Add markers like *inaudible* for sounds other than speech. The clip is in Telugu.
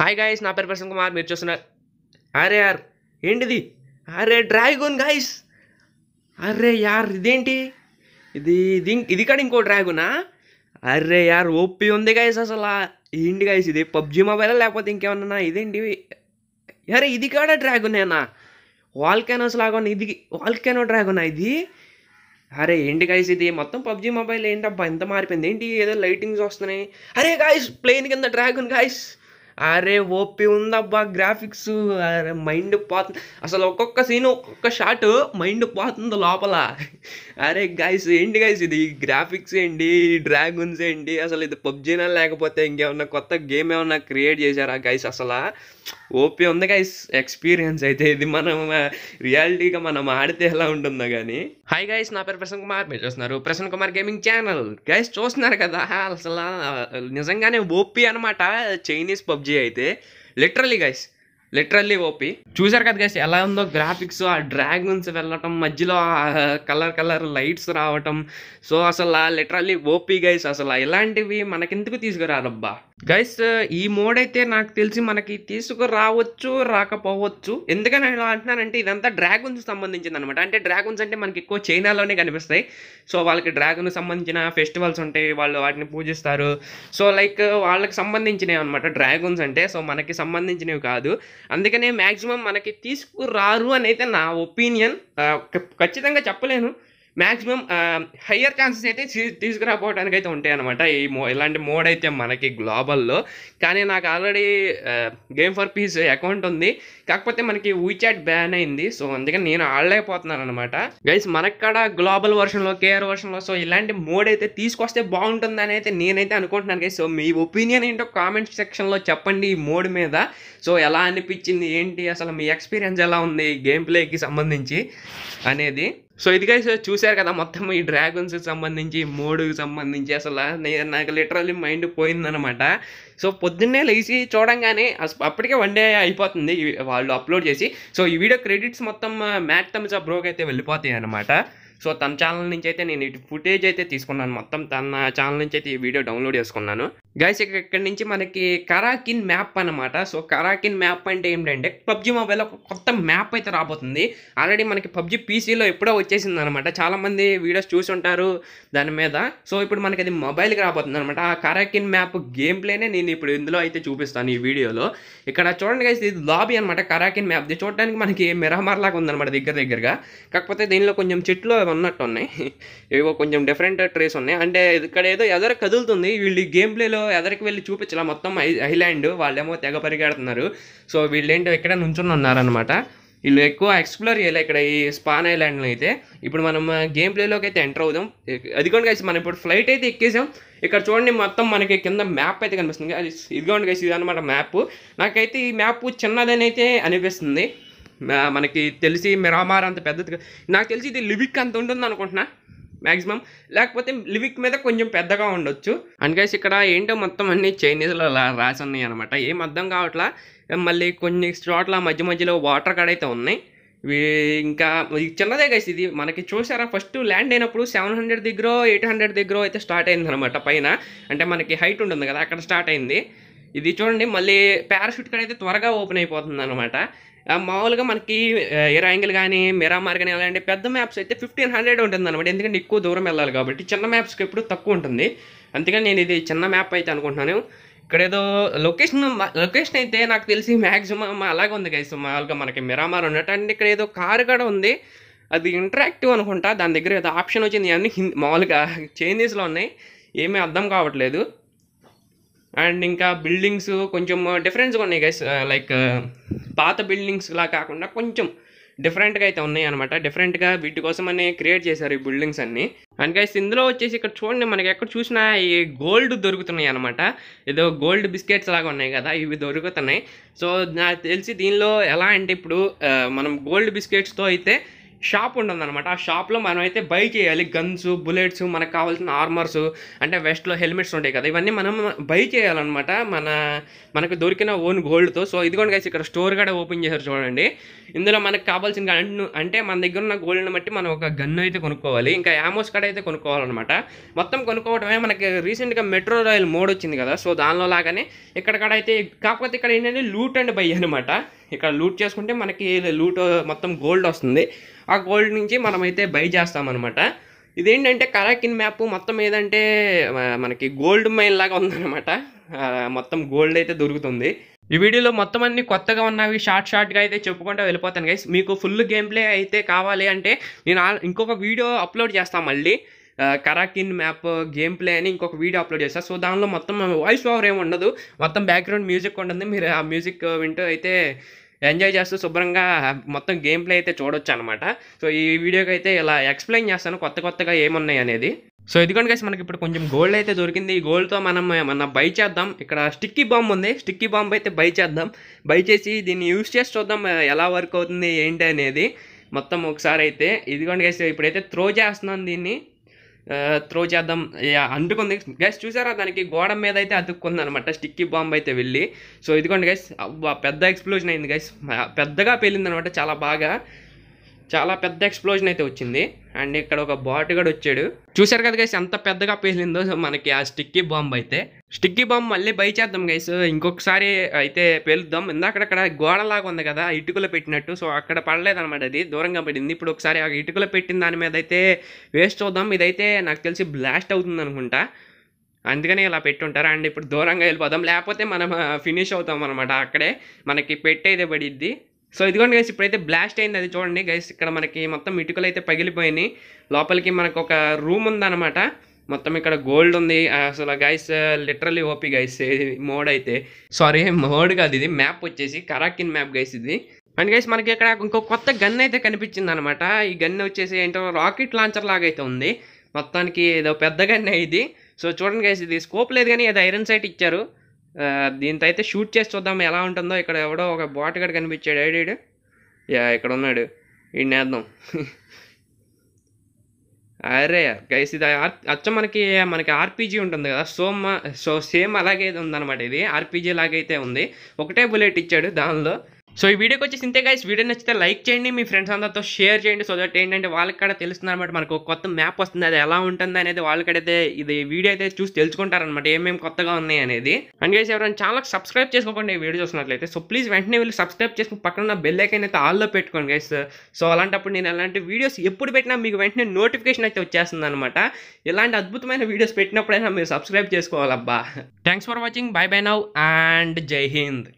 హాయ్ గాయస్ నా పేరు ప్రసన్న కుమార్ మీరు చూస్తున్నారు అరే యార్ ఏంటిది అరే డ్రాగన్ గాయస్ అరే యార్ ఇదేంటి ఇది ఇది ఇది కాడ ఇంకో డ్రాగునా అరే యార్ ఓపి ఉంది గాయస్ అసలు ఏంటి గాయస్ ఇది పబ్జి మొబైలా లేకపోతే ఇంకేమన్నా ఇదేంటి అరే ఇది కాడ డ్రాగునేనా వాల్కెనోస్ లాగా ఇది వాల్కెనో డ్రాగునా ఇది అరే ఏంటి గాయస్ ఇది మొత్తం పబ్జి మొబైల్ ఏంటబ్బా ఎంత మారిపోయింది ఏంటి ఏదో లైటింగ్స్ వస్తున్నాయి అరే గాయస్ ప్లేన్ కింద డ్రాగన్ గాయస్ అరే ఓపి ఉందబ్బా గ్రాఫిక్స్ అరే మైండ్ పోతుంది అసలు ఒక్కొక్క సీన్ ఒక్కొక్క షాట్ మైండ్ పోతుంది లోపల అరే గైస్ ఏంటి గైస్ ఇది గ్రాఫిక్స్ ఏంటి డ్రాగన్స్ ఏంటి అసలు ఇది పబ్జీనా లేకపోతే ఇంకేమన్నా కొత్త గేమ్ ఏమన్నా క్రియేట్ చేశారా గైస్ అసలు ఓపి ఉంది గైస్ ఎక్స్పీరియన్స్ అయితే ఇది మనం రియాలిటీగా మనం ఆడితే ఎలా ఉంటుందో కానీ హాయ్ గైస్ నా పేరు ప్రసన్న కుమార్ మీరు చూస్తున్నారు Prasanna Kumar gaming channel guys చూస్తున్నారు కదా అసలు నిజంగానే ఓపి అనమాట చైనీస్ పబ్జీ पबजी अच्छे लिटरली गई లిటరల్లీ ఓపీ చూసారు కదా గైస్ ఎలా ఉందో గ్రాఫిక్స్ ఆ డ్రాగన్స్ వెళ్ళటం మధ్యలో కలర్ కలర్ లైట్స్ రావటం సో అసలు లిటరల్లీ ఓపీ గైస్ అసలు ఇలాంటివి మనకెందుకు తీసుకురారబ్బా గైస్ ఈ మోడ్ అయితే నాకు తెలిసి మనకి తీసుకురావచ్చు రాకపోవచ్చు ఎందుకని ఇలా అంటున్నానంటే ఇదంతా డ్రాగన్స్ సంబంధించింది అనమాట అంటే డ్రాగన్స్ అంటే మనకి ఎక్కువ చైనాలోనే కనిపిస్తాయి సో వాళ్ళకి డ్రాగన్ సంబంధించిన ఫెస్టివల్స్ ఉంటాయి వాళ్ళు వాటిని పూజిస్తారు సో లైక్ వాళ్ళకి సంబంధించినవి అనమాట డ్రాగన్స్ అంటే సో మనకి సంబంధించినవి కాదు అందుకనే మ్యాక్సిమం మనకి తీసుకురారు అని అయితే నా ఒపీనియన్ ఖచ్చితంగా చెప్పలేను మ్యాక్సిమం హయ్యర్ ఛాన్సెస్ అయితే తీసుకురాపోవడానికి అయితే ఉంటాయి అనమాట ఈ మో ఇలాంటి మోడ్ అయితే మనకి గ్లోబల్లో కానీ నాకు already game for peace account ఉంది కాకపోతే మనకి వీచాట్ బ్యాన్ అయింది సో అందుకని నేను ఆడలేకపోతున్నాను అనమాట గైస్ మనక్కడ గ్లోబల్ వర్షన్లో కేఆర్ వర్షన్లో సో ఇలాంటి మోడ్ అయితే తీసుకొస్తే బాగుంటుంది అని అయితే నేనైతే అనుకుంటున్నాను గైస్ సో మీ ఒపీనియన్ ఏంటో కామెంట్ సెక్షన్లో చెప్పండి ఈ మోడ్ మీద సో ఎలా అనిపించింది ఏంటి అసలు మీ ఎక్స్పీరియన్స్ ఎలా ఉంది గేమ్ ప్లేకి సంబంధించి అనేది సో ఇదిగా చూశారు కదా మొత్తం ఈ డ్రాగన్స్కి సంబంధించి మోడుకి సంబంధించి అసలు నాకు లిటరల్లీ మైండ్ పోయిందనమాట సో పొద్దున్నే లేచి చూడంగానే అప్పటికే వన్ డే అయిపోతుంది వాళ్ళు అప్లోడ్ చేసి సో ఈ వీడియో క్రెడిట్స్ మొత్తం మ్యాట్ uh, తమ్స్ ఆ అయితే వెళ్ళిపోతాయి అనమాట సో తన ఛానల్ నుంచి అయితే నేను ఇటు ఫుటేజ్ అయితే తీసుకున్నాను మొత్తం తన ఛానల్ నుంచి అయితే ఈ వీడియో డౌన్లోడ్ చేసుకున్నాను గైస్ ఇక ఇక్కడ నుంచి మనకి కరాకిన్ మ్యాప్ అనమాట సో కరాకిన్ మ్యాప్ అంటే ఏంటంటే పబ్జి మొబైల్ ఒక కొత్త మ్యాప్ అయితే రాబోతుంది ఆల్రెడీ మనకి పబ్జి పీసీలో ఎప్పుడో వచ్చేసింది అనమాట చాలామంది వీడియోస్ చూసి ఉంటారు దాని మీద సో ఇప్పుడు మనకి అది మొబైల్కి రాబోతుంది అనమాట ఆ కరాకిన్ మ్యాప్ గేమ్ ప్లేనే నేను ఇప్పుడు ఇందులో అయితే చూపిస్తాను ఈ వీడియోలో ఇక్కడ చూడండి గైస్ ఇది లాబీ అనమాట కరాకిన్ మ్యాప్ చూడడానికి మనకి మిరామార్ లాగా ఉందన్నమాట దగ్గర దగ్గరగా కాకపోతే దీనిలో కొంచెం చెట్లు ఉన్నట్టు ఉన్నాయి ఏవో కొంచెం డిఫరెంట్ ట్రేస్ ఉన్నాయి అంటే ఇక్కడ ఏదో ఎదర కదులుతుంది వీళ్ళు ఈ గేమ్ ప్లేలో ఎదరికి వెళ్ళి చూపించాల మొత్తం ఐ ఐలాండ్ వాళ్ళేమో తెగ పరిగెడుతున్నారు సో వీళ్ళేంటో ఇక్కడ నుంచుని ఉన్నారనమాట వీళ్ళు ఎక్కువ ఎక్స్ప్లోర్ చేయాలి ఇక్కడ ఈ స్పాన్ ఐలాండ్లో అయితే ఇప్పుడు మనం గేమ్ ప్లేలోకి అయితే ఎంటర్ అవుదాం అదిగోండి కలిసి మనం ఇప్పుడు ఫ్లైట్ అయితే ఎక్కేసాం ఇక్కడ చూడండి మొత్తం మనకి కింద మ్యాప్ అయితే కనిపిస్తుంది అది ఇదిగోండి కలిసి ఇది అనమాట మ్యాప్ నాకైతే ఈ మ్యాప్ చిన్నదని అయితే అనిపిస్తుంది మనకి తెలిసి మిరామార్ అంత పెద్దది నాకు తెలిసి ఇది లివిక్ అంత ఉంటుంది అనుకుంటున్నా మ్యాక్సిమం లేకపోతే లివిక్ మీద కొంచెం పెద్దగా ఉండొచ్చు అండ్ గైస్ ఇక్కడ ఏంటో మొత్తం అన్ని చైనీస్లో రాసి ఉన్నాయి అనమాట ఏం అర్థం కావట్లా మళ్ళీ కొన్ని చోట్ల మధ్య మధ్యలో వాటర్ కాడ అయితే ఉన్నాయి ఇంకా చిన్నదే గైస్ ఇది మనకి చూసారా ఫస్ట్ ల్యాండ్ అయినప్పుడు సెవెన్ హండ్రెడ్ దగ్గర ఎయిట్ హండ్రెడ్ దగ్గర అయితే స్టార్ట్ అయింది అనమాట పైన అంటే మనకి హైట్ ఉంటుంది కదా అక్కడ స్టార్ట్ అయింది ఇది చూడండి మళ్ళీ పారాషూట్ కాడ అయితే త్వరగా ఓపెన్ అయిపోతుంది అనమాట మామూలుగా మనకి ఎయిర్ యాంగిల్ కానీ మిరామార్ కానీ అలాంటి పెద్ద మ్యాప్స్ అయితే ఫిఫ్టీన్ హండ్రెడ్ ఉంటుంది అనమాట ఎందుకంటే ఎక్కువ దూరం వెళ్ళాలి కాబట్టి చిన్న మ్యాప్స్కి ఎప్పుడు తక్కువ ఉంటుంది అందుకని నేను ఇది చిన్న మ్యాప్ అయితే అనుకుంటున్నాను ఇక్కడ ఏదో లొకేషన్ లొకేషన్ అయితే నాకు తెలిసి మ్యాక్సిమం అలాగే ఉంది గైస్ మామూలుగా మనకి మిరామార్ ఉన్నట్టు ఇక్కడ ఏదో కారు కూడా ఉంది అది ఇంటరాక్టివ్ అనుకుంటా దాని దగ్గర ఏదో ఆప్షన్ వచ్చింది అన్నీ హిందీ మామూలుగా చైనీస్లో *laughs* ఉన్నాయి ఏమీ అర్థం కావట్లేదు అండ్ ఇంకా బిల్డింగ్స్ కొంచెం డిఫరెన్స్గా uh, ఉన్నాయి గైస్ లైక్ uh, uh, పాత బిల్డింగ్స్లా కాకుండా కొంచెం డిఫరెంట్గా అయితే ఉన్నాయి అనమాట డిఫరెంట్గా వీటి కోసం క్రియేట్ చేశారు ఈ బిల్డింగ్స్ అన్ని అండ్ గైస్ ఇందులో వచ్చేసి ఇక్కడ చూడండి మనకి ఎక్కడ చూసినా ఈ గోల్డ్ దొరుకుతున్నాయి అనమాట ఏదో గోల్డ్ బిస్కెట్స్ లాగా ఉన్నాయి కదా ఇవి దొరుకుతున్నాయి సో నాకు తెలిసి దీనిలో ఎలా అంటే ఇప్పుడు మనం గోల్డ్ బిస్కెట్స్తో అయితే షాప్ ఉంటుందన్నమాట ఆ షాప్లో మనం అయితే బై చేయాలి గన్స్ బుల్లెట్స్ మనకు కావాల్సిన ఆర్మర్స్ అంటే వెస్ట్లో హెల్మెట్స్ ఉంటాయి కదా ఇవన్నీ మనం బై చేయాలన్నమాట మన మనకు దొరికిన ఓన్ గోల్డ్తో సో ఇదిగోండి గైస్ ఇక్కడ స్టోర్ కూడా ఓపెన్ చేశారు చూడండి ఇందులో మనకు కావాల్సిన అంటే మన దగ్గర ఉన్న గోల్డ్ని బట్టి మనం ఒక గన్ను అయితే కొనుక్కోవాలి ఇంకా యామోస్ కాడ అయితే కొనుక్కోవాలన్నమాట మొత్తం కొనుక్కోవడమే మనకి రీసెంట్గా మెట్రో రైల్ మోడ్ వచ్చింది కదా సో దానిలో లాగానే ఇక్కడ కాడ అయితే కాకపోతే ఇక్కడ ఏంటంటే లూట్ అండ్ బై అనమాట ఇక్కడ లూట్ చేసుకుంటే మనకి లూట్ మొత్తం గోల్డ్ వస్తుంది ఆ గోల్డ్ నుంచి మనమైతే బై చేస్తామన్నమాట ఇదేంటంటే కరాకిన్ మ్యాప్ మొత్తం ఏదంటే మనకి గోల్డ్ మైన్ లాగా ఉందన్నమాట మొత్తం గోల్డ్ అయితే దొరుకుతుంది ఈ వీడియోలో మొత్తం అన్ని కొత్తగా ఉన్నవి షార్ట్ షార్ట్గా అయితే చెప్పుకుంటూ వెళ్ళిపోతాను గైస్ మీకు ఫుల్ గేమ్ ప్లే అయితే కావాలి అంటే నేను ఇంకొక వీడియో అప్లోడ్ చేస్తాను మళ్ళీ కరాకిన్ మ్యాప్ గేమ్ ప్లే అని ఇంకొక వీడియో అప్లోడ్ చేశాను సో దానిలో మొత్తం వాయిస్ ఓవర్ ఏమి ఉండదు మొత్తం బ్యాక్గ్రౌండ్ మ్యూజిక్ ఉంటుంది మీరు ఆ మ్యూజిక్ వింటూ అయితే ఎంజాయ్ చేస్తూ శుభ్రంగా మొత్తం గేమ్ ప్లే అయితే చూడొచ్చు అనమాట సో ఈ వీడియోకి అయితే ఇలా ఎక్స్ప్లెయిన్ చేస్తాను కొత్త కొత్తగా ఏమున్నాయి అనేది సో ఎందుకంటే కలిసి మనకి ఇప్పుడు కొంచెం గోల్డ్ అయితే దొరికింది ఈ గోల్డ్తో మనం ఏమన్నా బై చేద్దాం ఇక్కడ స్టిక్కీ బాంబ్ ఉంది స్టిక్కీ బాంబ్ అయితే బై చేద్దాం బై చేసి దీన్ని యూజ్ చేసి చూద్దాం ఎలా వర్క్ అవుతుంది ఏంటి అనేది మొత్తం ఒకసారి అయితే ఇదిగోండి కలిసి ఇప్పుడైతే త్రో చేస్తున్నాను దీన్ని త్రో చేద్దాం అంటుకుంది గైస్ చూసారా దానికి గోడ మీద అయితే అతుక్కుంది అనమాట స్టిక్కీ బాంబ్ అయితే వెళ్ళి సో ఇదిగోండి గైస్ పెద్ద ఎక్స్ప్లోజన్ అయింది గైస్ పెద్దగా పెళ్ళింది అనమాట చాలా బాగా చాలా పెద్ద ఎక్స్ప్లోజన్ అయితే వచ్చింది అండ్ ఇక్కడ ఒక బాట్ కూడా వచ్చాడు చూసారు కదా గైస్ ఎంత పెద్దగా పేలిందో మనకి ఆ స్టిక్కీ బాంబ్ అయితే స్టిక్కీ బాంబ్ మళ్ళీ బై చేద్దాం గైస్ ఇంకొకసారి అయితే పేలుద్దాం ఇందాకడక్కడ గోడలాగా ఉంది కదా ఇటుకలు పెట్టినట్టు సో అక్కడ అనమాట అది దూరంగా పడింది ఇప్పుడు ఒకసారి ఆ ఇటుకలు పెట్టిన దాని మీద అయితే వేస్ట్ చూద్దాం ఇదైతే నాకు తెలిసి బ్లాస్ట్ అవుతుంది అనుకుంటా అందుకనే ఇలా పెట్టుంటారు అండ్ ఇప్పుడు దూరంగా వెళ్ళిపోదాం లేకపోతే మనం ఫినిష్ అవుతాం అనమాట అక్కడే మనకి పెట్టేదే పడిద్ది సో ఇదిగోండి గైస్ ఇప్పుడైతే బ్లాస్ట్ అయింది అది చూడండి గైస్ ఇక్కడ మనకి మొత్తం ఇటుకలు అయితే పగిలిపోయినాయి లోపలికి మనకు ఒక రూమ్ ఉందన్నమాట మొత్తం ఇక్కడ గోల్డ్ ఉంది అసలు guys literally OP guys mode అయితే సారీ మోడ్ కాదు ఇది మ్యాప్ వచ్చేసి కరాకిన్ మ్యాప్ గైస్ ఇది అండ్ గైస్ మనకి ఇక్కడ ఇంకో కొత్త గన్ అయితే కనిపించింది అనమాట ఈ గన్ వచ్చేసి ఏంటో రాకెట్ లాంచర్ లాగా అయితే ఉంది మొత్తానికి ఏదో పెద్ద గన్నే ఇది సో చూడండి గైస్ ఇది స్కోప్ లేదు కానీ ఏదో ఐరన్ సైట్ ఇచ్చారు దీంతో అయితే షూట్ చేసి చూద్దాం ఎలా ఉంటుందో ఇక్కడ ఎవడో ఒక బాటగాడు కనిపించాడు ఐడీడు యా ఇక్కడ ఉన్నాడు ఈడనేద్దాం అరే గైస్ ఇది అచ్చ మనకి మనకి ఆర్పీజీ ఉంటుంది కదా సో సో సేమ్ అలాగే ఉందన్నమాట ఇది ఆర్పీజీ లాగైతే ఉంది ఒకటే బుల్లెట్ ఇచ్చాడు దానిలో సో ఈ వీడియోకి వచ్చేసి ఇంతే గైస్ వీడియో నచ్చితే లైక్ చేయండి మీ ఫ్రెండ్స్ అందరితో షేర్ చేయండి సో దట్ ఏంటంటే వాళ్ళకి కూడా తెలుస్తుంది అనమాట మనకు కొత్త మ్యాప్ వస్తుంది అది ఎలా ఉంటుంది అనేది వాళ్ళకైతే ఇది వీడియో అయితే చూసి తెలుసుకుంటారనమాట ఏమేమి కొత్తగా ఉన్నాయి అనేది అండ్ గైస్ ఎవరైనా చాలా సబ్స్క్రైబ్ చేసుకోకండి ఈ వీడియో చూసినట్లయితే సో ప్లీజ్ వెంటనే వీళ్ళు సబ్స్క్రైబ్ చేసుకుని పక్కన బెల్ ఐకన్ అయితే ఆల్లో పెట్టుకోండి గైస్ సో అలాంటప్పుడు నేను ఎలాంటి వీడియోస్ ఎప్పుడు పెట్టినా మీకు వెంటనే నోటిఫికేషన్ అయితే వచ్చేస్తుంది అనమాట ఇలాంటి అద్భుతమైన వీడియోస్ పెట్టినప్పుడైనా మీరు సబ్స్క్రైబ్ చేసుకోవాలబ్బా thanks for watching bye bye now and జై హింద్